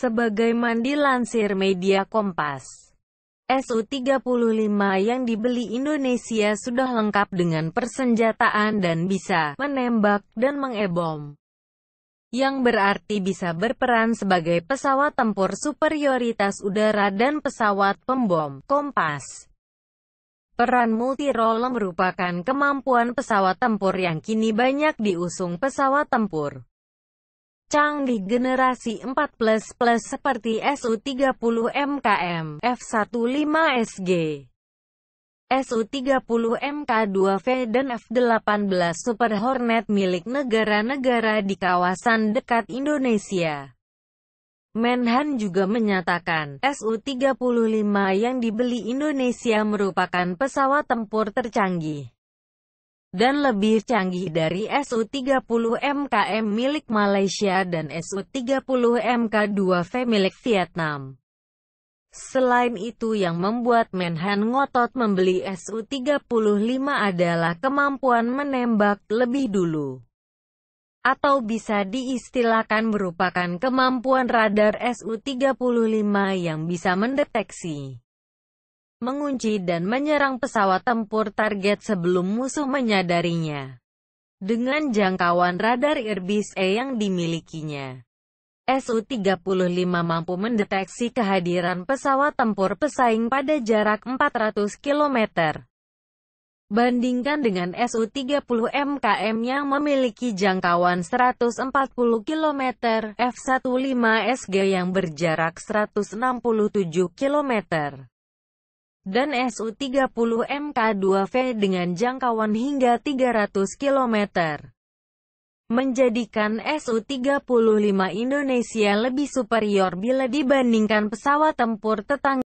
sebagai mandi lansir media Kompas, SU-35 yang dibeli Indonesia sudah lengkap dengan persenjataan dan bisa menembak dan mengebom yang berarti bisa berperan sebagai pesawat tempur superioritas udara dan pesawat pembom kompas. Peran multirole merupakan kemampuan pesawat tempur yang kini banyak diusung pesawat tempur canggih generasi 4 plus plus seperti SU-30 MKM, F-15SG, SU-30 MK2V dan F-18 Super Hornet milik negara-negara di kawasan dekat Indonesia. Menhan juga menyatakan, SU-35 yang dibeli Indonesia merupakan pesawat tempur tercanggih dan lebih canggih dari Su-30 MKM milik Malaysia dan Su-30 MK2V milik Vietnam. Selain itu yang membuat Menhan ngotot membeli Su-35 adalah kemampuan menembak lebih dulu. Atau bisa diistilahkan merupakan kemampuan radar Su-35 yang bisa mendeteksi mengunci dan menyerang pesawat tempur target sebelum musuh menyadarinya. Dengan jangkauan radar irbis E yang dimilikinya, Su-35 mampu mendeteksi kehadiran pesawat tempur pesaing pada jarak 400 km. Bandingkan dengan Su-30 MKM yang memiliki jangkauan 140 km, F-15SG yang berjarak 167 km dan SU-30 MK2V dengan jangkauan hingga 300 km. Menjadikan SU-35 Indonesia lebih superior bila dibandingkan pesawat tempur tetangga.